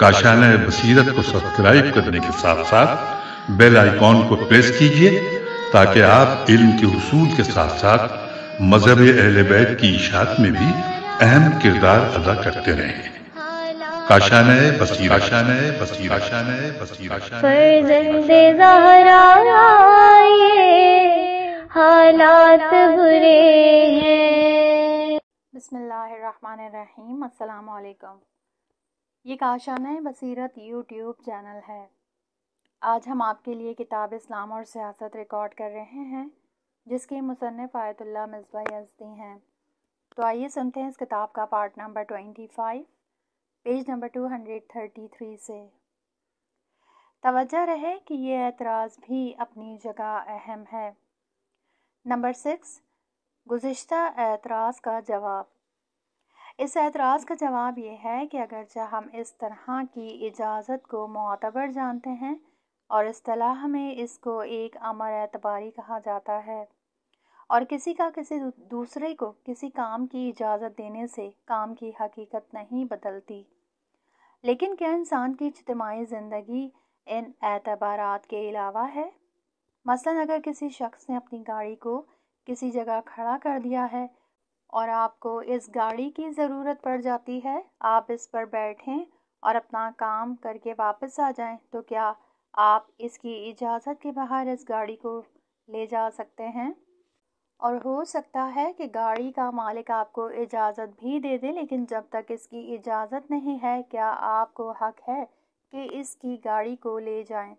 काशाना बसीरत को सब्सक्राइब करने के साथ साथ बेल आइकॉन को प्रेस कीजिए ताकि आप इल्म के उसूल के साथ साथ मजहब अहल बैत की इशात में भी अहम किरदार अदा करते रहें काशान बसीरा हालात बुरे हैं बिस्मिल्लाहिर्रहमानिर्रहीम अस्सलाम वालेकुम ये काशाना बसीरत यूट्यूब चैनल है आज हम आपके लिए किताब इस्लाम और सियासत रिकॉर्ड कर रहे हैं जिसके मुसनफ़ आयतुल्ला मिसबा यजदी हैं तो आइए सुनते हैं इस किताब का part number twenty five page number two hundred thirty three से तवज्जा रहे कि ये एतराज़ भी अपनी जगह अहम है नंबर सिक्स गुज्त एतराज़ का जवाब इस एतराज़ का जवाब ये है कि अगरचे हम इस तरह की इजाज़त को मतबर जानते हैं और असलाह में इसको एक अमर एतबारी कहा जाता है और किसी का किसी दूसरे को किसी काम की इजाज़त देने से काम की हकीकत नहीं बदलती लेकिन क्या इंसान की इजतमाही ज़िंदगी इन एतबारत के अलावा है मसलन अगर किसी शख्स ने अपनी गाड़ी को किसी जगह खड़ा कर दिया है और आपको इस गाड़ी की ज़रूरत पड़ जाती है आप इस पर बैठें और अपना काम करके वापस आ जाएं तो क्या आप इसकी इजाज़त के बाहर इस गाड़ी को ले जा सकते हैं और हो सकता है कि गाड़ी का मालिक आपको इजाज़त भी दे दे लेकिन जब तक इसकी इजाज़त नहीं है क्या आपको हक है कि इसकी गाड़ी को ले जाएं?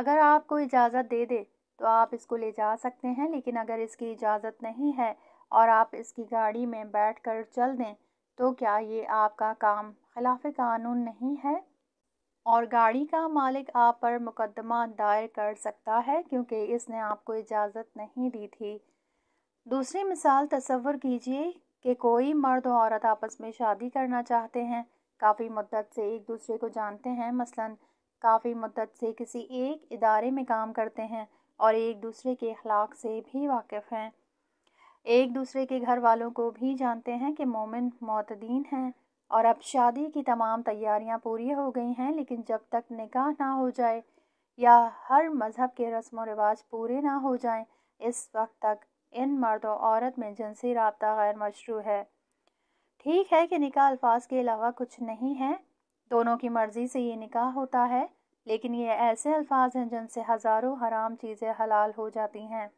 अगर आपको इजाज़त दे दे तो आप इसको ले जा सकते हैं लेकिन अगर इसकी इजाज़त नहीं है और आप इसकी गाड़ी में बैठ कर चल दें तो क्या ये आपका काम खिलाफ कानून नहीं है और गाड़ी का मालिक आप पर मुकदमा दायर कर सकता है क्योंकि इसने आपको इजाज़त नहीं दी थी दूसरी मिसाल तस्वर कीजिए कि कोई मर्द और औरत आपस में शादी करना चाहते हैं काफ़ी मुद्दत से एक दूसरे को जानते हैं मसलन काफ़ी मुद्दत से किसी एक इदारे में काम करते हैं और एक दूसरे के अखलाक से भी वाकिफ़ हैं एक दूसरे के घर वालों को भी जानते हैं कि मोमिन मोतदीन हैं और अब शादी की तमाम तैयारियां पूरी हो गई हैं लेकिन जब तक निकाह ना हो जाए या हर मज़हब के रस्म व रिवाज पूरे ना हो जाएं इस वक्त तक इन मर्द और औरत में जिनसी रबता गैर मशरू है ठीक है कि निकाह अल्फाज के अलावा कुछ नहीं है दोनों की मर्ज़ी से ये निकाह होता है लेकिन ये ऐसे अल्फाज हैं जिनसे हज़ारों हराम चीज़ें हलाल हो जाती हैं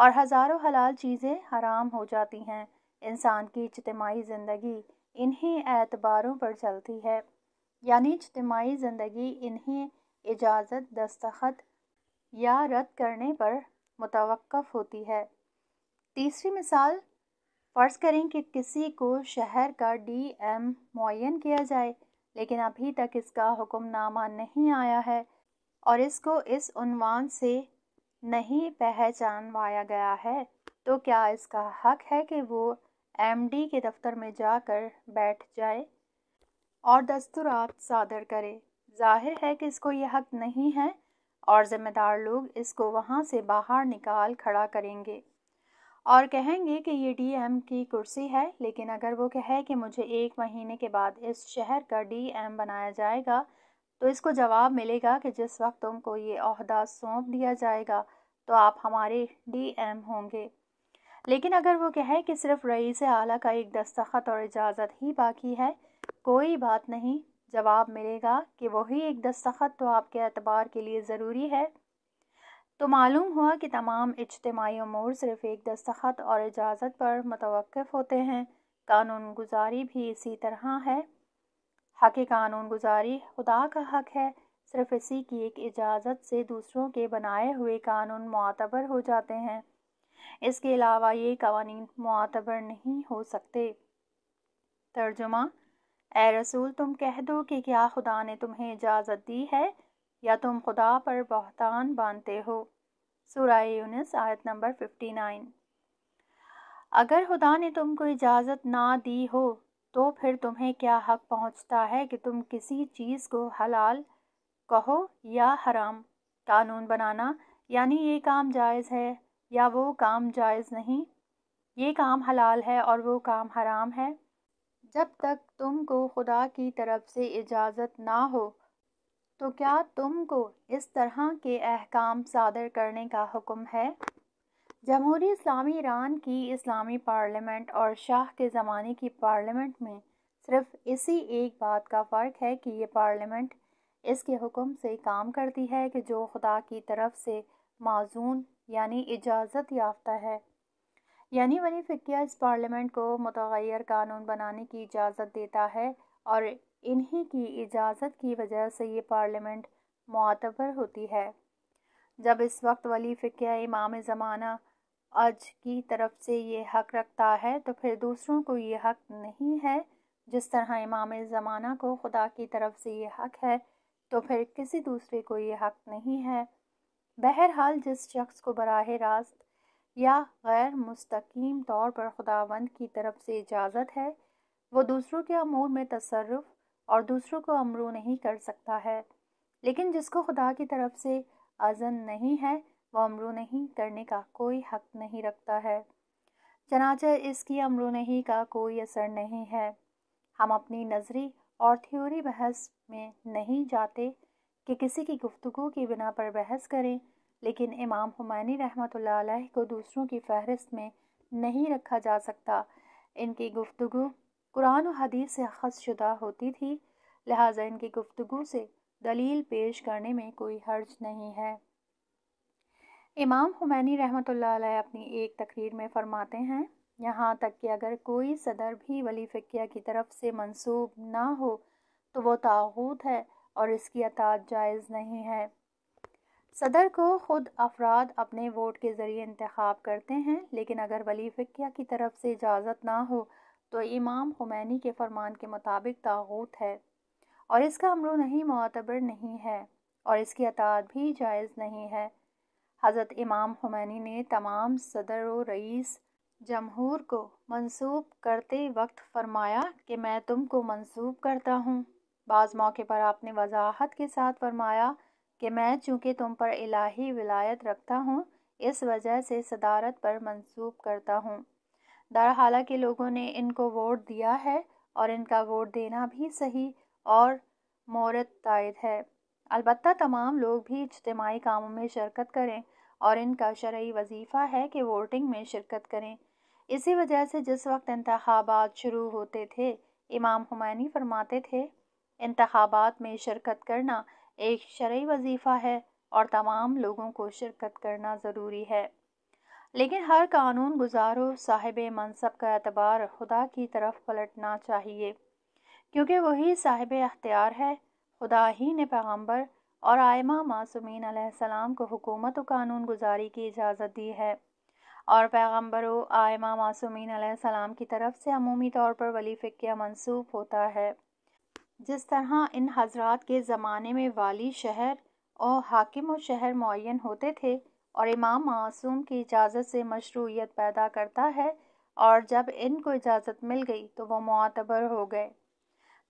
और हज़ारों हलाल चीज़ें हराम हो जाती हैं इंसान की इजतमाही ज़िंदगी इन्हीं एतबारों पर चलती है यानी इजतमाही ज़िंदगी इन्हीं इजाज़त दस्तखत या रद्द करने पर मुतवक़ होती है तीसरी मिसाल फ़र्ज़ करें कि किसी को शहर का डी एम मुन किया जाए लेकिन अभी तक इसका हुक्मनामा नहीं आया है और इसको इस से नहीं पहचानवाया गया है तो क्या इसका हक है कि वो एमडी के दफ्तर में जाकर बैठ जाए और दस्तूरात सादर करे जाहिर है कि इसको ये हक नहीं है और ज़िम्मेदार लोग इसको वहाँ से बाहर निकाल खड़ा करेंगे और कहेंगे कि ये डीएम की कुर्सी है लेकिन अगर वो कहे कि मुझे एक महीने के बाद इस शहर का डीएम बनाया जाएगा तो इसको जवाब मिलेगा कि जिस वक्त तुमको ये अहदा सौंप दिया जाएगा तो आप हमारे डीएम होंगे लेकिन अगर वो कहे कि सिर्फ रईस आला का एक दस्तखत और इजाज़त ही बाकी है कोई बात नहीं जवाब मिलेगा कि वही एक दस्तखत तो आपके अतबार के लिए ज़रूरी है तो मालूम हुआ कि तमाम इजतमाही अमूर सिर्फ एक दस्तखत और इजाज़त पर मतवक़ होते हैं कानून गुजारी भी इसी तरह है हक कानून गुजारी खुदा का हक है सिर्फ इसी की एक इजाज़त से दूसरों के बनाए हुए कानून मातबर हो जाते हैं इसके अलावा ये कवानीन मातबर नहीं हो सकते तर्जुमा ए रसूल तुम कह दो कि क्या खुदा ने तुम्हें इजाज़त दी है या तुम खुदा पर बहतान बांधते हो सूर्य यूनिस आयत नंबर फिफ्टी नाइन अगर खुदा ने तुमको इजाज़त ना दी हो तो फिर तुम्हें क्या हक पहुंचता है कि तुम किसी चीज़ को हलाल कहो या हराम कानून बनाना यानी ये काम जायज़ है या वो काम जायज़ नहीं ये काम हलाल है और वो काम हराम है जब तक तुमको खुदा की तरफ से इजाज़त ना हो तो क्या तुमको इस तरह के अहकाम सादर करने का हुक्म है जमहूरी इस्लामी ईरान की इस्लामी पार्लियामेंट और शाह के ज़माने की पार्लियामेंट में सिर्फ इसी एक बात का फ़र्क है कि ये पार्लियामेंट इसके हुक्म से काम करती है कि जो खुदा की तरफ से माजून यानी इजाज़त याफ्ता है यानी वनी फ़िकिया इस पार्लियामेंट को मतगैर कानून बनाने की इजाज़त देता है और इन्हीं की इजाज़त की वजह से ये पार्लियामेंट मतबर होती है जब इस वक्त वली फ़िकिया इमाम ज़माना आज की तरफ से ये हक रखता है तो फिर दूसरों को ये हक नहीं है जिस तरह इमाम ज़माना को खुदा की तरफ से ये हक है तो फिर किसी दूसरे को ये हक नहीं है बहरहाल जिस शख्स को बराह रास्त या गैर मुस्तकीम तौर पर खुदावंद की तरफ से इजाज़त है वो दूसरों के अमूर में तसरफ और दूसरों को अमरू नहीं कर सकता है लेकिन जिसको खुदा की तरफ से अजन नहीं है वह नहीं करने का कोई हक नहीं रखता है चनाचा इसकी अमरू नहीं का कोई असर नहीं है हम अपनी नजरी और थ्योरी बहस में नहीं जाते कि किसी की गुफ्तु की बिना पर बहस करें लेकिन इमाम हुमानी रहमत को दूसरों की फहरिस्त में नहीं रखा जा सकता इनकी गुफ्तु कुरान और हदीस से अखज होती थी लिहाजा इनकी गुफ्तु से दलील पेश करने में कोई हर्ज नहीं है इमाम हुमैनी रहमत अपनी एक तकरीर में फ़रमाते हैं यहाँ तक कि अगर कोई सदर भी वली फ़िकिया की तरफ से मंसूब ना हो तो वो ताऊत है और इसकी अतात जायज़ नहीं है सदर को ख़ुद अफराद अपने वोट के ज़रिए इंतखब करते हैं लेकिन अगर वली फ़िकिया की तरफ से इजाज़त ना हो तो इमाम हुमैनी के फरमान के मुताबिक ताऊत है और इसका अमरू नहीं मतबर नहीं है और इसकी अतात भी जायज़ नहीं है हज़रत इमाम हुमैनी ने तमाम सदर व रईस जमहूर को मंसूब करते वक्त फरमाया कि मैं तुमको मंसूब करता हूँ बाज़ मौके पर आपने वजाहत के साथ फरमाया कि मैं चूँकि तुम पर इलाही विलायत रखता हूँ इस वजह से सदारत पर मंसूब करता हूँ दरहाला के लोगों ने इनको वोट दिया है और इनका वोट देना भी सही और मोरत तायद है अलबत् तमाम लोग भी इजतमाही कामों में शिरकत करें और इनका शर्य वजीफ़ा है कि वोटिंग में शिरकत करें इसी वजह से जिस वक्त इंतबात शुरू होते थे इमाम हमैनी फरमाते थे इंतबात में शिरकत करना एक शर्य वजीफ़ा है और तमाम लोगों को शिरकत करना ज़रूरी है लेकिन हर कानून गुजारो साहिब मनसब का अतबार खुदा की तरफ पलटना चाहिए क्योंकि वही साहिब अख्तियार है खुदा ही ने पैगम्बर और आयमा मासूमिन को हुकूमत व कानून गुजारी की इजाज़त दी है और पैगम्बर व आयमा मासूमिन की तरफ से अमूमी तौर पर वली फ़िक्या मनसूब होता है जिस तरह इन हजरात के ज़माने में वाली शहर और हाकिम व शहर मुन होते थे और इमाम मासूम की इजाज़त से मशरूयत पैदा करता है और जब इनको इजाज़त मिल गई तो वह मतबर हो गए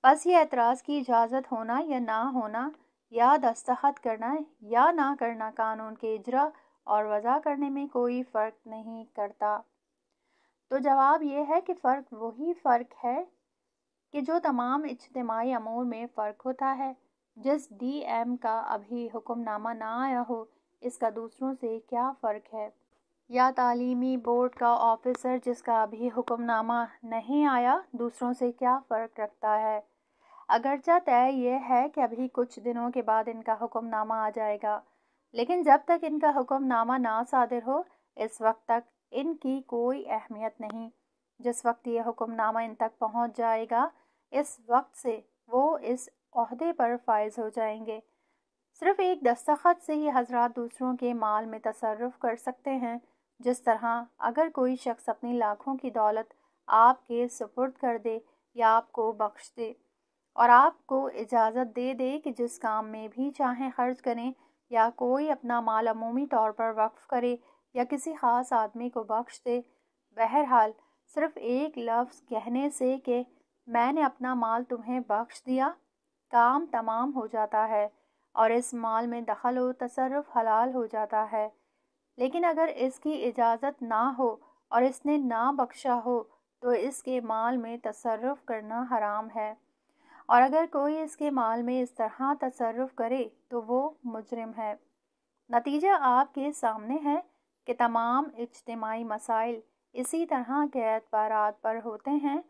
बस ये एतराज़ की इजाज़त होना या ना होना या दस्तखत करना या ना करना कानून के इजरा और वजह करने में कोई फ़र्क नहीं करता तो जवाब यह है कि फ़र्क वही फ़र्क है कि जो तमाम इज्तमाही अमूर में फ़र्क होता है जिस डी एम का अभी हुक्मनामा ना आया हो इसका दूसरों से क्या फ़र्क है या तालीमी बोर्ड का ऑफिसर जिसका अभी हुक्मनामा नहीं आया दूसरों से क्या फ़र्क रखता है अगरचा तय यह है कि अभी कुछ दिनों के बाद इनका हुक्मनामा आ जाएगा लेकिन जब तक इनका हुक्मनामा ना सादिर हो इस वक्त तक इनकी कोई अहमियत नहीं जिस वक्त ये हुक्मनामा इन तक पहुंच जाएगा इस वक्त से वो इस अहदे पर फायज हो जाएंगे सिर्फ़ एक दस्तखत से ही हजरत दूसरों के माल में तसरफ कर सकते हैं जिस तरह अगर कोई शख्स अपनी लाखों की दौलत आपके सुपुर्द कर दे या आपको बख्श दे और आपको इजाज़त दे दे कि जिस काम में भी चाहें खर्च करें या कोई अपना माल अमूमी तौर पर वक्फ करे या किसी ख़ास आदमी को बख्श दे बहरहाल सिर्फ एक लफ्ज़ कहने से कि मैंने अपना माल तुम्हें बख्श दिया काम तमाम हो जाता है और इस माल में दखल व तसरफ हलाल हो जाता है लेकिन अगर इसकी इजाज़त ना हो और इसने ना बख्शा हो तो इसके माल में तसरफ़ करना हराम है और अगर कोई इसके माल में इस तरह तसरफ़ करे तो वो मुजरम है नतीजा आपके सामने है कि तमाम इज्तमाही मसाइल इसी तरह के अतबारात पर होते हैं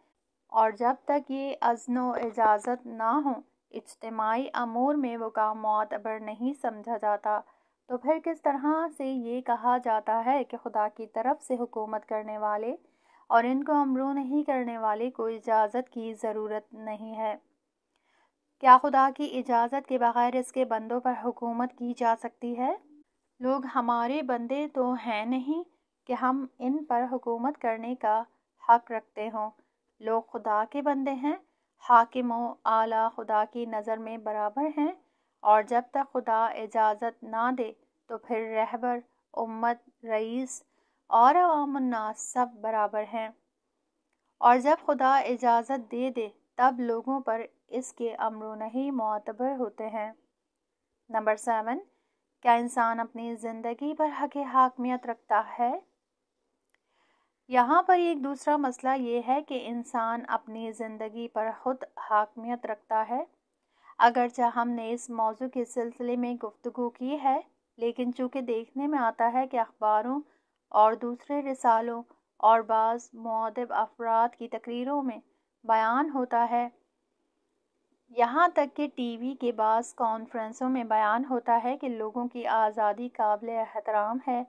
और जब तक ये अजन व इजाज़त ना हो इज्तमाही अमूर में वो काम मतबर नहीं समझा जाता तो फिर किस तरह से ये कहा जाता है कि खुदा की तरफ से हुकूमत करने वाले और इनको अमरू नहीं करने वाले को इजाज़त की ज़रूरत नहीं है क्या खुदा की इजाज़त के बग़ैर इसके बंदों पर हुकूमत की जा सकती है लोग हमारे बंदे तो हैं नहीं कि हम इन पर हुकूमत करने का हक रखते हों लोग खुदा के बंदे हैं हाकिमों आला खुदा की नज़र में बराबर हैं और जब तक खुदा इजाज़त ना दे तो फिर रहबर उम्मत रईस और अवामनास सब बराबर हैं और जब खुदा इजाज़त दे दे तब लोगों पर इसके अमरो नहीं मोतबर होते हैं नंबर सेवन क्या इंसान अपनी ज़िंदगी पर हक हाकमियत रखता है यहाँ पर एक दूसरा मसला ये है कि इंसान अपनी ज़िंदगी पर ख़ुद हाकमियत रखता है अगरचे हमने इस मौजू के सिलसिले में गुफ्तु की है लेकिन चूँकि देखने में आता है कि अखबारों और दूसरे रिसालों और बाज़ मदब अफराद की तकरीरों में बयान होता है यहाँ तक कि टी वी के बाद कॉन्फ्रेंसों में बयान होता है कि लोगों की आज़ादी काबिल एहतराम है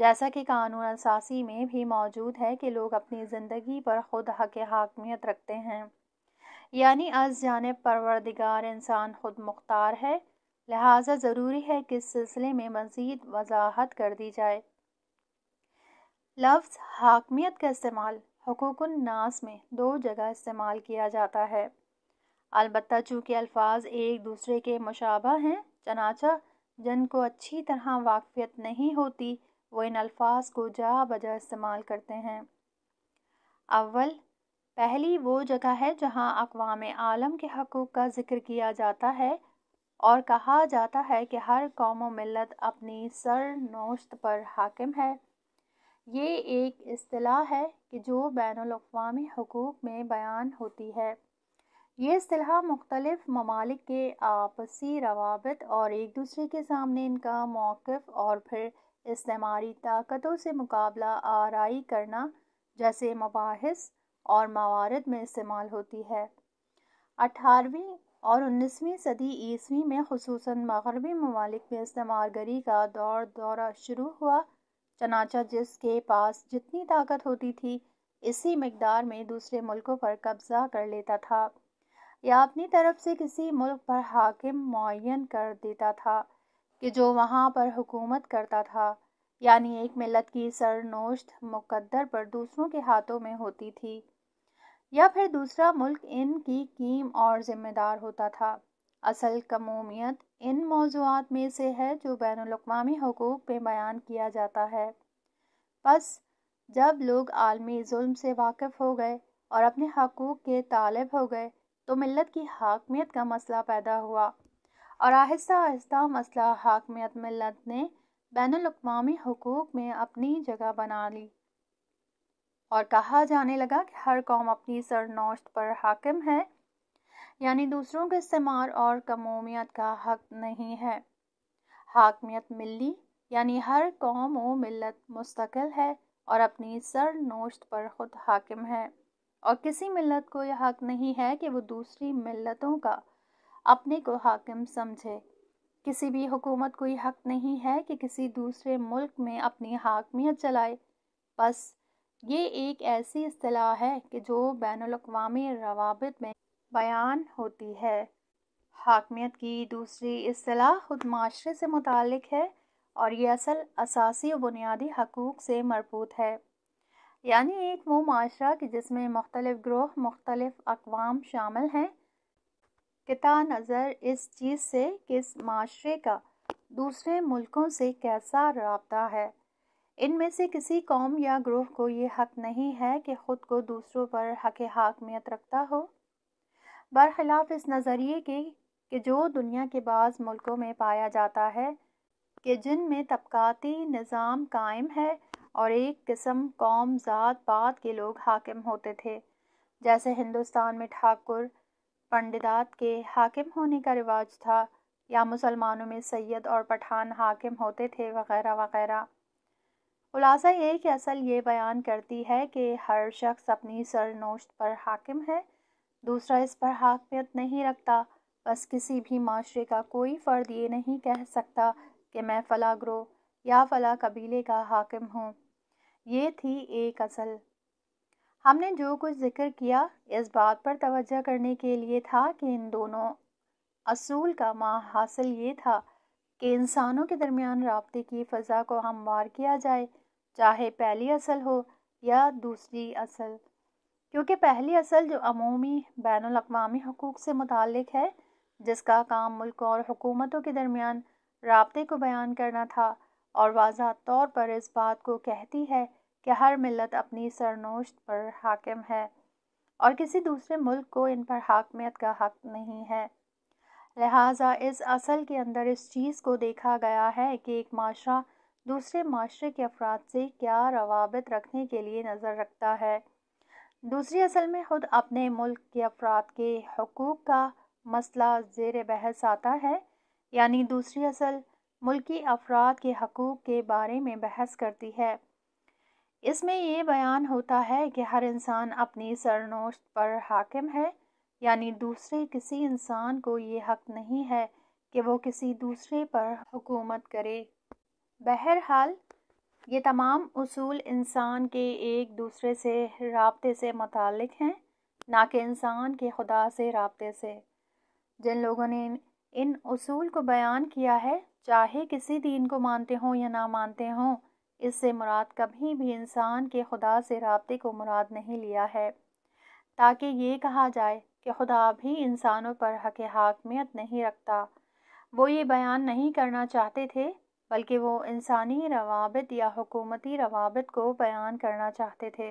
जैसा कि कानून असासी में भी मौजूद है कि लोग अपनी ज़िंदगी पर ख़ुद हक हाकमियत रखते हैं यानी अज जाने परवरदिगार इंसान ख़ुद मुख्तार है लिहाजा ज़रूरी है कि इस सिलसिले में मज़ीद वजाहत कर दी जाए लफ्ज़ हाकमियत का इस्तेमाल हकूक नास में दो जगह इस्तेमाल किया जाता है अलबत् चूँकि अल्फाज एक दूसरे के मुशाबा हैं चनाचा जिनको अच्छी तरह वाकफियत नहीं होती वो इन अल्फाज को जा बजा इस्तेमाल करते हैं अव्वल पहली वो जगह है जहां अकवाम आलम के हकूक़ का जिक्र किया जाता है और कहा जाता है कि हर कौम मिलत अपनी सर नोश्त पर हाकिम है ये एक असलाह है कि जो बैन अवी हकूक़ में बयान होती है ये असलाह मुख्तलफ़ ममालिक के आपसी रवाबत और एक दूसरे के सामने इनका मौक़ और फिर इस्तेमारी ताकतों से मुकाबला आरई करना जैसे मुबास और मवारद में इस्तेमाल होती है अठारहवीं और उन्नीसवीं सदी ईस्वी में खसूस मगरबी ममालिक में इस्तेमाल गरी का दौर दौरा शुरू हुआ चनाचा जिसके पास जितनी ताकत होती थी इसी मकदार में दूसरे मुल्कों पर कब्ज़ा कर लेता था या अपनी तरफ से किसी मुल्क पर हाकिम मुन कर देता था कि जो वहाँ पर हुकूमत करता था यानी एक मिलत की सरनोश्त मुकद्दर पर दूसरों के हाथों में होती थी या फिर दूसरा मुल्क इन की कीम और ज़िम्मेदार होता था असल कमोमियत इन मौजूद में से है जो बैन अवी हकूक़ पर बयान किया जाता है बस जब लोग आलमी जुल्म से वाकिफ़ हो गए और अपने हकूक़ के तालब हो गए तो मिलत की हाकमियत का मसला पैदा हुआ और आहिस्ता आहिस्ता मसला हाकमियत मिलत ने बैन अवी हकूक़ में अपनी जगह बना ली और कहा जाने लगा कि हर कौम अपनी सरनोश्त पर हाकिम है यानी दूसरों के इस्तेमाल और कमोमियत का हक नहीं है हाकमियत मिली यानी हर कौम व मिलत मुस्तकिल है और अपनी सर नोश्त पर ख़ुद हाकिम है और किसी मिलत को यह हक नहीं है कि वो दूसरी मिलतों का अपने को हाकिम समझे किसी भी हुकूमत को ये हक नहीं है कि किसी दूसरे मुल्क में अपनी हाकमियत चलाए बस ये एक ऐसी असलाह है कि जो बैन अवी रवाबित में बयान होती है हाकमियत की दूसरी असलाह खुद माशरे से मुतल है और ये असल असासी बुनियादी हकूक़ से मरबूत है यानी एक वो माशरा कि जिसमें मुख्तलिफ़ ग्रोह मुख्तलिफ़ अकवाम शामिल हैं कता नज़र इस चीज़ से किस माशरे का दूसरे मुल्कों से कैसा रबता है इनमें से किसी कौम या ग्रोह को ये हक नहीं है कि ख़ुद को दूसरों पर हक हाकमियत रखता हो बरखिलाफ़ इस नज़रिए के कि जो दुनिया के बाद मुल्कों में पाया जाता है कि जिन में तबकाती निज़ाम कायम है और एक किस्म कौम ज़ात पात के लोग हाकिम होते थे जैसे हिंदुस्तान में ठाकुर पंडिदात के हाकिम होने का रिवाज था या मुसलमानों में सैयद और पठान हाकिम होते थे वगैरह वगैरह खुलासा ये कि असल ये बयान करती है कि हर शख्स अपनी सरनोश्त पर हाकिम है दूसरा इस पर हाकमियत नहीं रखता बस किसी भी माशरे का कोई फ़र्द ये नहीं कह सकता कि मैं फ़ला ग्रोह या फ़ला कबीले का हाकिम हूँ ये थी एक असल हमने जो कुछ जिक्र किया इस बात पर तवज्जो करने के लिए था कि इन दोनों असूल का माह हासिल ये था कि इंसानों के दरमियान रबते की फ़ज़ा को हमवार किया जाए चाहे पहली असल हो या दूसरी असल क्योंकि पहली असल जो अमूमी बैन अवी हकूक़ से मुतक़ है जिसका काम मुल्क और हुकूमतों के दरमियान रबते को बयान करना था और वाजह तौर पर इस बात को कहती है कि हर मिलत अपनी सरनोश्त पर हाकिम है और किसी दूसरे मुल्क को इन पर हाकमियत का हक नहीं है लिहाजा इस असल के अंदर इस चीज़ को देखा गया है कि एक माशरा दूसरे माशरे के अफराद से क्या रवाबित रखने के लिए नज़र रखता है दूसरी असल में ख़ुद अपने मुल्क के अफराद के हकूक़ का मसला जेर बहस आता है यानी दूसरी असल मुल्की अफराद के हकूक़ के बारे में बहस करती है इसमें ये बयान होता है कि हर इंसान अपनी सरनोश्त पर हाकिम है यानी दूसरे किसी इंसान को ये हक नहीं है कि वो किसी दूसरे पर हुकूमत करे बहरहाल ये तमाम असूल इंसान के एक दूसरे से रबते से मुतक हैं ना कि इंसान के खुदा से रबते से जिन लोगों ने इन असूल को बयान किया है चाहे किसी दीन को मानते हों या ना मानते हों इससे मुराद कभी भी इंसान के खुदा से रबते को मुराद नहीं लिया है ताकि ये कहा जाए कि खुदा भी इंसानों पर हक हाकमियत नहीं रखता वो ये बयान नहीं करना चाहते थे बल्कि वो इंसानी रवाबित या हुकूमती रवाबित को बयान करना चाहते थे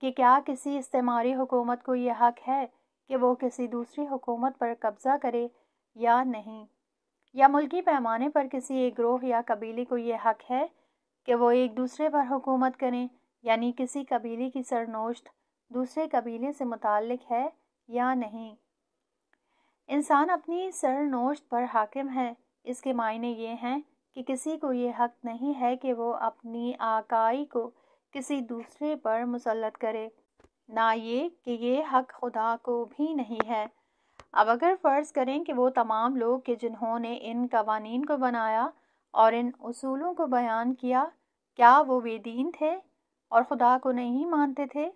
कि क्या किसी इस्तेमारी हुकूमत को यह हक है कि वो किसी दूसरी हुकूमत पर कब्ज़ा करे या नहीं या मुल्की पैमाने पर किसी एक ग्रोह या कबीले को यह हक है कि वो एक दूसरे पर हुकूमत करें यानी किसी कबीले की सरनोश्त दूसरे कबीले से मुतल है या नहीं इंसान अपनी सरनोश्त पर हाकिम है इसके मायने ये हैं कि किसी को ये हक नहीं है कि वो अपनी आकाई को किसी दूसरे पर मुसलत करे ना ये कि ये हक खुदा को भी नहीं है अब अगर फ़र्ज़ करें कि वो तमाम लोग के जिन्होंने इन कवानीन को बनाया और इन उसूलों को बयान किया क्या वो बेदीन थे और खुदा को नहीं मानते थे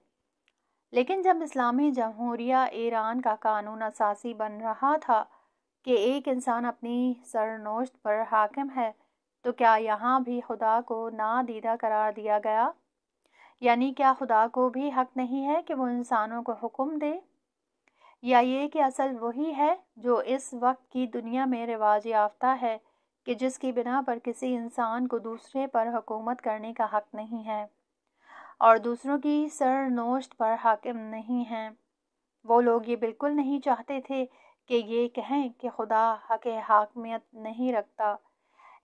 लेकिन जब इस्लामी जमहूरिया ईरान का कानून असासी बन रहा था कि एक इंसान अपनी सरनोश्त पर हाकिम है तो क्या यहाँ भी खुदा को नादीदा करार दिया गया यानी क्या खुदा को भी हक नहीं है कि वो इंसानों को हुक्म दे या ये कि असल वही है जो इस वक्त की दुनिया में रिवाज याफ्ता है कि जिसकी बिना पर किसी इंसान को दूसरे पर हुकूमत करने का हक नहीं है और दूसरों की सरनोश्त पर हाकिम नहीं हैं वो लोग ये बिल्कुल नहीं चाहते थे कि ये कहें कि खुदा हक हाकमियत नहीं रखता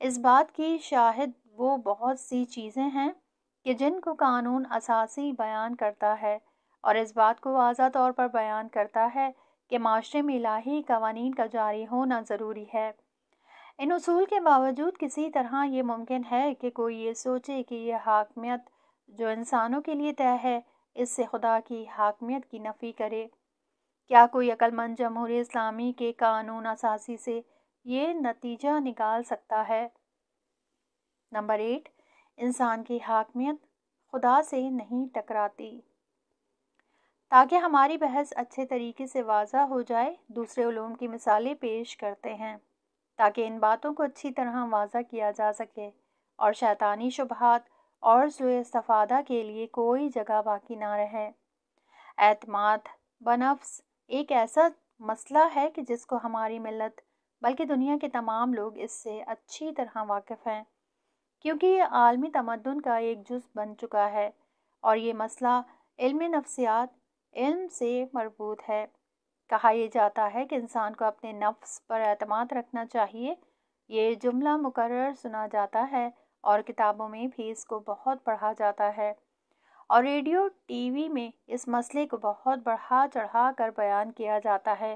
इस बात की शाहिद वो बहुत सी चीज़ें हैं कि जिनको कानून असासी बयान करता है और इस बात को वाजा तौर पर बयान करता है कि माशरे में इलाही कवानीन का जारी होना ज़रूरी है इन असूल के बावजूद किसी तरह ये मुमकिन है कि कोई ये सोचे कि यह हाकमियत जो इंसानों के लिए तय है इससे खुदा की हाकमियत की नफ़ी करे क्या कोई अक्लमंद जमहूर इस्लामी के कानून असासी से ये नतीजा निकाल सकता है नंबर एट इंसान की हाकमियत खुदा से नहीं टकराती ताकि हमारी बहस अच्छे तरीके से वाजा हो जाए दूसरे उलूम की मिसालें पेश करते हैं ताकि इन बातों को अच्छी तरह वाजा किया जा सके और शैतानी शुबहत और जुए सफादा के लिए कोई जगह बाकी ना रहे एतमाद बनफ्स एक ऐसा मसला है कि जिसको हमारी मिलत बल्कि दुनिया के तमाम लोग इससे अच्छी तरह वाकिफ़ हैं क्योंकि ये आलमी तमदन का एक जुज़ बन चुका है और ये मसला इल्म नफसियात इल्म से मरबूत है कहा यह जाता है कि इंसान को अपने नफ्स पर अतमाद रखना चाहिए ये जुमला मुकर सुना जाता है और किताबों में भी इसको बहुत पढ़ा जाता है और रेडियो टीवी में इस मसले को बहुत बढ़ा चढ़ा कर बयान किया जाता है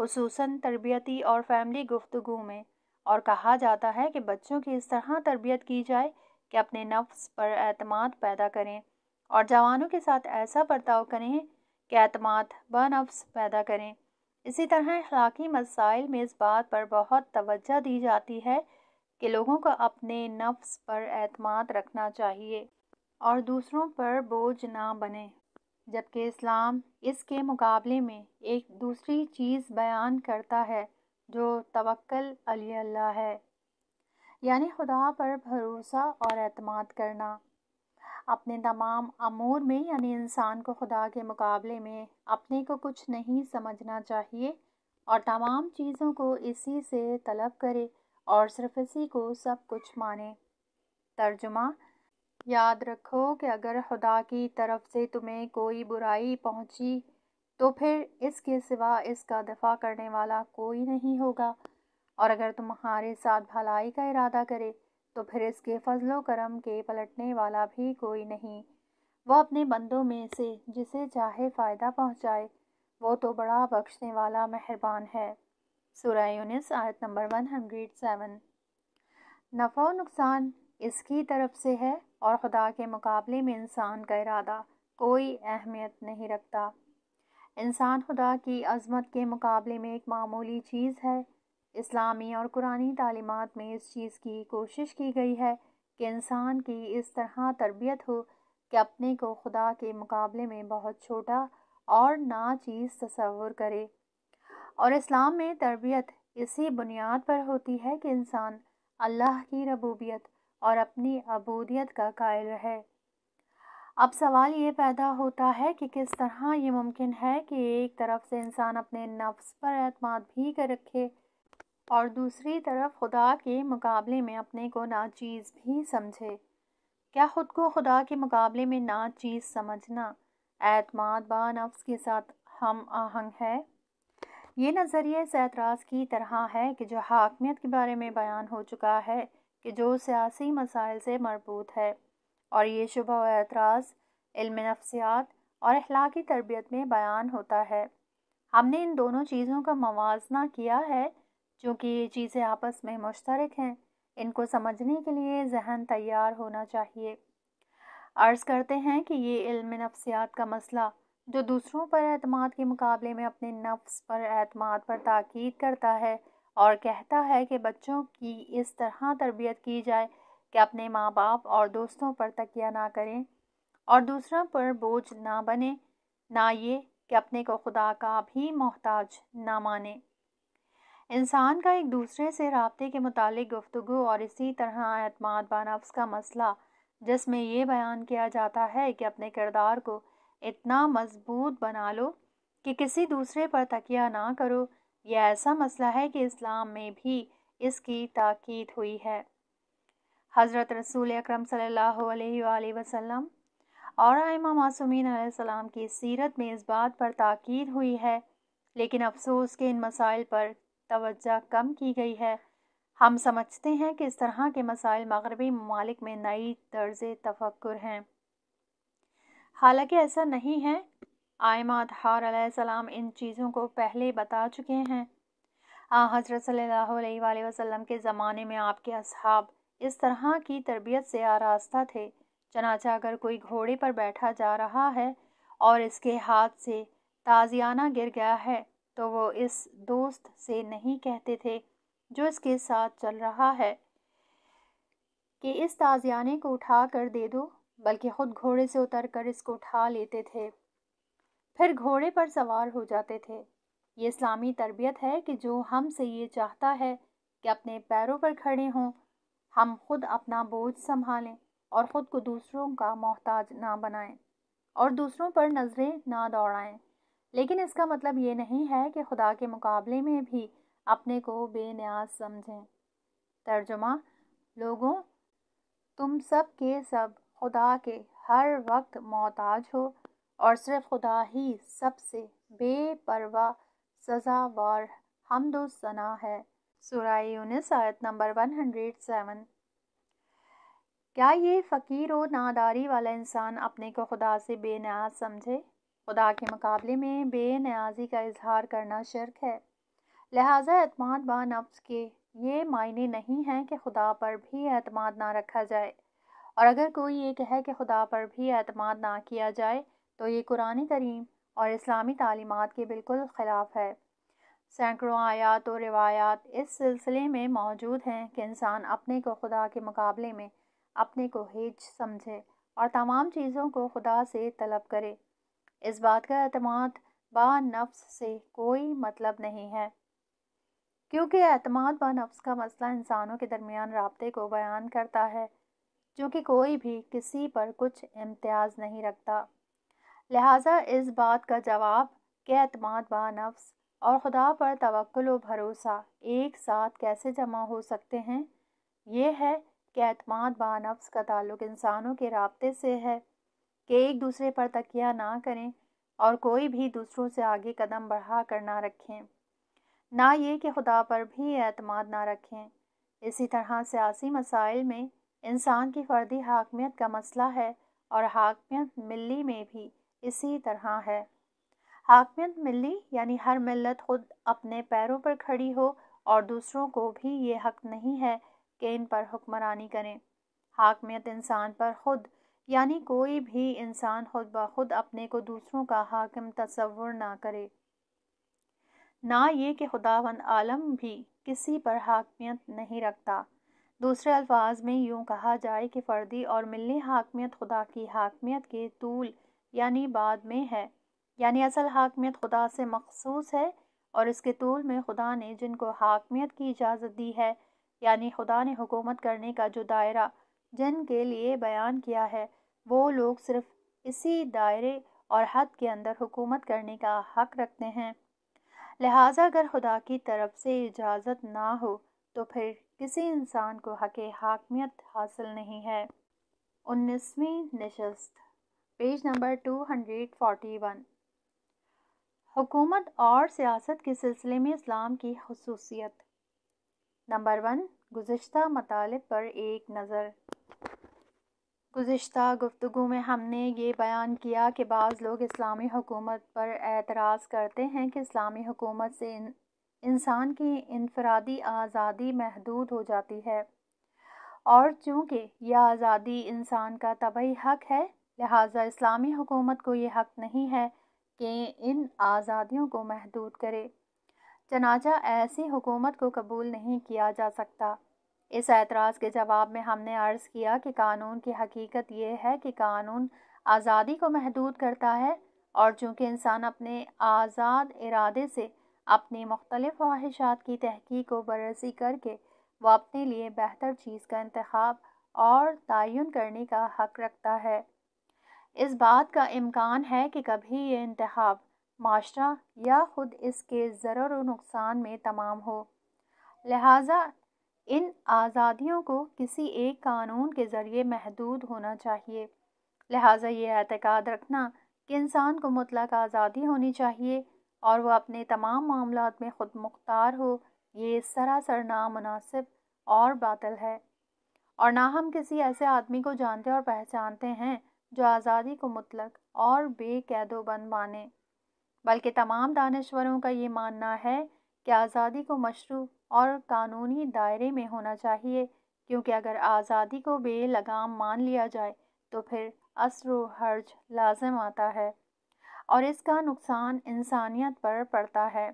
खसूस तरबियती और फैमिली गुफ्तु में और कहा जाता है कि बच्चों की इस तरह तरबियत की जाए कि अपने नफ्स पर अतमाद पैदा करें और जवानों के साथ ऐसा बर्ताव करें के ब बनफ्स पैदा करें इसी तरह अखलाकी मसाइल में इस बात पर बहुत तोज्जा दी जाती है कि लोगों को अपने नफ्स पर अतमाद रखना चाहिए और दूसरों पर बोझ ना बने जबकि इस्लाम इसके मुकाबले में एक दूसरी चीज़ बयान करता है जो तवक्ल अली अल्लाह है यानी खुदा पर भरोसा और अतमाद करना अपने तमाम अमूर में यानी इंसान को खुदा के मुकाबले में अपने को कुछ नहीं समझना चाहिए और तमाम चीज़ों को इसी से तलब करे और सिर्फ इसी को सब कुछ माने तर्जुमा याद रखो कि अगर खुदा की तरफ से तुम्हें कोई बुराई पहुंची तो फिर इसके सिवा इसका दफ़ा करने वाला कोई नहीं होगा और अगर तुम्हारे साथ भलाई का इरादा करे तो फिर इसके फजलो करम के पलटने वाला भी कोई नहीं वह अपने बंदों में से जिसे चाहे फ़ायदा पहुँचाए वो तो बड़ा बख्शने वाला मेहरबान है सूर्य यूनिस आयत नंबर वन हंड्रेड सेवन नफ़ा नुकसान इसकी तरफ से है और खुदा के मुकाबले में इंसान का इरादा कोई अहमियत नहीं रखता इंसान खुदा की अजमत के मुकाबले में एक मामूली चीज़ है इस्लामी और कुरानी तालीमत में इस चीज़ की कोशिश की गई है कि इंसान की इस तरह तरबियत हो कि अपने को खुदा के मुकाबले में बहुत छोटा और ना चीज़ तस्वुर करे और इस्लाम में तरबियत इसी बुनियाद पर होती है कि इंसान अल्लाह की रबूबियत और अपनी अबूदियत का कायल रहे अब सवाल ये पैदा होता है कि किस तरह ये मुमकिन है कि एक तरफ से इंसान अपने नफ्स पर अतमाद भी कर रखे और दूसरी तरफ खुदा के मुकाबले में अपने को नाचीज़ भी समझे क्या ख़ुद को खुदा के मुकाबले में नाचीज़ समझना एतमाद बा नफ्स के साथ हम आहंग है ये नज़रिए इस एतराज़ की तरह है कि जो हाकमियत के बारे में बयान हो चुका है कि जो सियासी मसाइल से मरबूत है और ये शुभ व एतराज़ इल्म नफसियात और अखलाकी तरबियत में बयान होता है हमने इन दोनों चीज़ों का मवजना किया है चूँकि ये चीज़ें आपस में मुश्तरक हैं इनको समझने के लिए जहन तैयार होना चाहिए अर्ज़ करते हैं कि ये इल्म नफ्सियात का मसला जो दूसरों पर अतमाद के मुकाबले में अपने नफ्स पर अतमाद पर ताक़द करता है और कहता है कि बच्चों की इस तरह तरबियत की जाए कि अपने माँ बाप और दोस्तों पर तकिया ना करें और दूसरों पर बोझ ना बने ना ये कि अपने को खुदा का भी मोहताज ना माने इंसान का एक दूसरे से रबते के मुतालिक गुफ्तु और इसी तरह अतमाद बनफ्स का मसला जिसमें यह बयान किया जाता है कि अपने किरदार को इतना मजबूत बना लो कि किसी दूसरे पर तकिया ना करो यह ऐसा मसला है कि इस्लाम में भी इसकी ताकीद हुई है हज़रत रसूल अक्रम वसम और आयमा मासूमिन की सीरत में इस बात पर ताकीद हुई है लेकिन अफसोस के इन मसाइल पर तवज्जा कम की गई है हम समझते हैं कि इस तरह के मसाइल मगरबी ममालिक में नई तर्ज तफक्र हैं हालांकि ऐसा नहीं है आयमा अतहार इन चीज़ों को पहले बता चुके हैं आ हजरत सल वसम के ज़माने में आपके असहाब इस तरह की तरबियत से आरास्ता थे चनाचा अगर कोई घोड़े पर बैठा जा रहा है और इसके हाथ से ताजियाना गिर गया है तो वो इस दोस्त से नहीं कहते थे जो इसके साथ चल रहा है कि इस ताजियाने को उठा कर दे दो बल्कि खुद घोड़े से उतर कर इसको उठा लेते थे फिर घोड़े पर सवार हो जाते थे ये इस्लामी तरबियत है कि जो हमसे ये चाहता है कि अपने पैरों पर खड़े हों हम खुद अपना बोझ संभालें और ख़ुद को दूसरों का मोहताज ना बनाएं और दूसरों पर नज़रें ना दौड़ाएं लेकिन इसका मतलब ये नहीं है कि खुदा के मुकाबले में भी अपने को बेनियाज समझें तर्जुमा लोगों तुम सब के सब खुदा के हर वक्त मोहताज हो और सिर्फ खुदा ही सबसे बेपरवा सजावार हमदोसना है सुरा उन्नीस आयत नंबर वन हंड्रेड सेवन क्या ये फ़कीर और नादारी वाला इंसान अपने को खुदा से बेनियाज समझे खुदा के मुकाबले में बेनियाजी का इजहार करना शर्क है लिहाजा अतमाद बा नफ्स के ये मायने नहीं हैं कि खुदा पर भी अतमाद ना रखा जाए और अगर कोई ये कहे कि खुदा पर भी अतमाद ना किया जाए तो ये कुरान करीम और इस्लामी तालीमत के बिल्कुल ख़िलाफ़ है सैकड़ों आयात और रिवायात इस सिलसिले में मौजूद हैं कि इंसान अपने को खुदा के मुकाबले में अपने को हेज समझे और तमाम चीज़ों को खुदा से तलब करे इस बात का अतमाद बा नफ्स से कोई मतलब नहीं है क्योंकि अतमाद बा नफ्स का मसला इंसानों के दरमियान रबते को बयान करता है चूँकि कोई भी किसी पर कुछ इम्तियाज़ नहीं रखता लिहाजा इस बात का जवाब के अतमाद बा नफ्स और खुदा पर तवक्ल व भरोसा एक साथ कैसे जमा हो सकते हैं ये है कि अतमाद बा नफ्स का ताल्लुक इंसानों के रबते से है कि एक दूसरे पर तकिया ना करें और कोई भी दूसरों से आगे कदम बढ़ा कर ना रखें ना ये कि खुदा पर भी अतमाद ना रखें इसी तरह सियासी मसाइल में इंसान की फर्दी हाकमियत का मसला है और हाकमियत मिली में भी इसी तरह है हाकमियत मिली यानी हर मिलत खुद अपने पैरों पर खड़ी हो और दूसरों को भी ये हक नहीं है कि इन पर हुक्मरानी करें हाकमियत इंसान पर खुद यानी कोई भी इंसान खुद ब खुद अपने को दूसरों का हाकिम तस्वुर ना करे ना ये कि खुदावन आलम भी किसी पर हाकमियत नहीं रखता दूसरे अल्फाज में यूँ कहा जाए कि फ़र्दी और मिलने हाकमियत खुदा की हाकमियत के तूल यानी बाद में है यानी असल हाकमियत खुदा से मखसूस है और इसके तूल में खुदा ने जिनको हाकमियत की इजाज़त दी है यानी खुदा ने हुकूमत करने का जो दायरा जिन के लिए बयान किया है वो लोग सिर्फ इसी दायरे और हद के अंदर हुकूमत करने का हक रखते हैं लिहाजा अगर खुदा की तरफ से इजाज़त ना हो तो फिर किसी इंसान को हक हाकमियत हासिल नहीं है उन्नीसवीं नशस्त page number two hundred forty one हुकूमत और सियासत के सिलसिले में इस्लाम की खसूसियत नंबर वन गुज्त मतलब पर एक नज़र गुज्त गुफ्तु में हमने ये बयान किया कि बाज़ लोग इस्लामी हुकूमत पर एतराज़ करते हैं कि इस्लामी हुकूमत से इंसान की इनफरादी आज़ादी महदूद हो जाती है और चूँकि यह आज़ादी इंसान का तबी हक है लिहाजा इस्लामी हुकूमत को ये हक नहीं है कि इन आज़ादियों को महदूद करे चनाजा ऐसी हुकूमत को कबूल नहीं किया जा सकता इस एतराज़ के जवाब में हमने अर्ज़ किया कि कानून की हकीकत ये है कि कानून आज़ादी को महदूद करता है और चूँकि इंसान अपने आज़ाद इरादे से अपनी मुख्तलिफ ख्वाहिशात की तहकीक व बरसी करके वह अपने लिए बेहतर चीज़ का इंतखब और तयन करने का हक रखता है इस बात का इम्कान है कि कभी ये इंतब माशरा या ख़ुद इसके ज़र व नुकसान में तमाम हो लिहाजा इन आज़ादियों को किसी एक कानून के ज़रिए महदूद होना चाहिए लिहाजा ये एतक़ाद रखना कि इंसान को मुतलक आज़ादी होनी चाहिए और वह अपने तमाम मामलों में ख़ुद मुख्तार हो ये सरासर नामनासिब और बातल है और ना हम किसी ऐसे आदमी को जानते और पहचानते हैं जो आज़ादी को मुतलक और बेकैदोबंद माने बल्कि तमाम दानश्वरों का ये मानना है कि आज़ादी को मशरू और कानूनी दायरे में होना चाहिए क्योंकि अगर आज़ादी को बेलगाम मान लिया जाए तो फिर असर हर्ज लाजम आता है और इसका नुकसान इंसानियत पर पड़ता है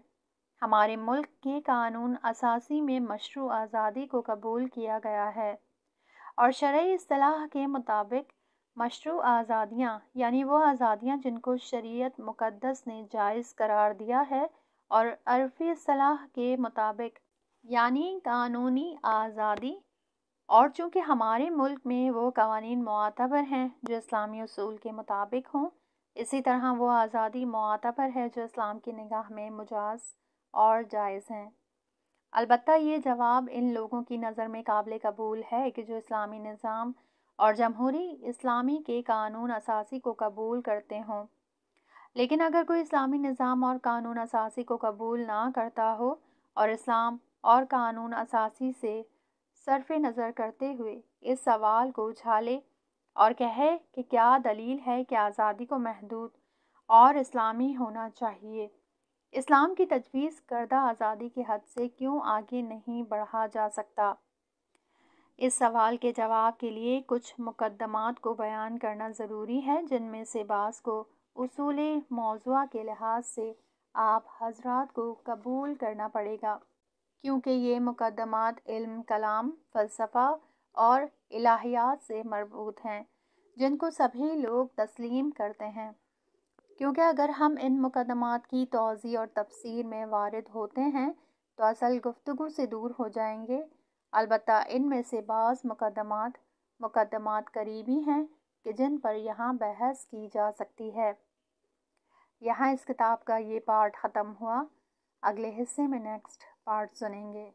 हमारे मुल्क के कानून असासी में मशरू आज़ादी को कबूल किया गया है और शर्य असलाह के मुताबिक मशरू आज़ादियाँ यानी वो आज़ादियाँ जिनको शरीयत मुकद्दस ने जायज़ करार दिया है और अरफी सलाह के मुताबिक यानी कानूनी आज़ादी और चूँकि हमारे मुल्क में वो कवानीन मुआतबर हैं जो इस्लामी असूल के मुताबिक हों इसी तरह वो आज़ादी मुआतबर है जो इस्लाम की निगाह में मुजाज और जायज़ हैं अलबत् ये जवाब इन लोगों की नज़र में काबिल कबूल है कि जो इस्लामी निज़ाम और जमहूरी इस्लामी के कानून असासी को कबूल करते हों लेकिन अगर कोई इस्लामी निज़ाम और कानून असासी को कबूल ना करता हो और इस्लाम और कानून असासी से सरफ नज़र करते हुए इस सवाल को उछाले और कहे कि क्या दलील है कि आज़ादी को महदूद और इस्लामी होना चाहिए इस्लाम की तजवीज़ करदा आज़ादी की हद से क्यों आगे नहीं बढ़ा जा सकता इस सवाल के जवाब के लिए कुछ मुकदमात को बयान करना ज़रूरी है जिनमें से बास को उसूल मौजुआ के लिहाज से आप हजरात को कबूल करना पड़ेगा क्योंकि ये मुकदमात इल्म कलाम फ़लसफ़ा और इलाहियात से मरबूत हैं जिनको सभी लोग तस्लीम करते हैं क्योंकि अगर हम इन मुकदमात की तोज़ी और तफसीर में वारद होते हैं तो असल गुफ्तु से दूर हो जाएंगे अलबत् में से बाज़ मुकदमात मुकदमात करीबी हैं कि जिन पर यहाँ बहस की जा सकती है यहाँ इस किताब का ये पार्ट ख़त्म हुआ अगले हिस्से में नेक्स्ट पार्ट सुनेंगे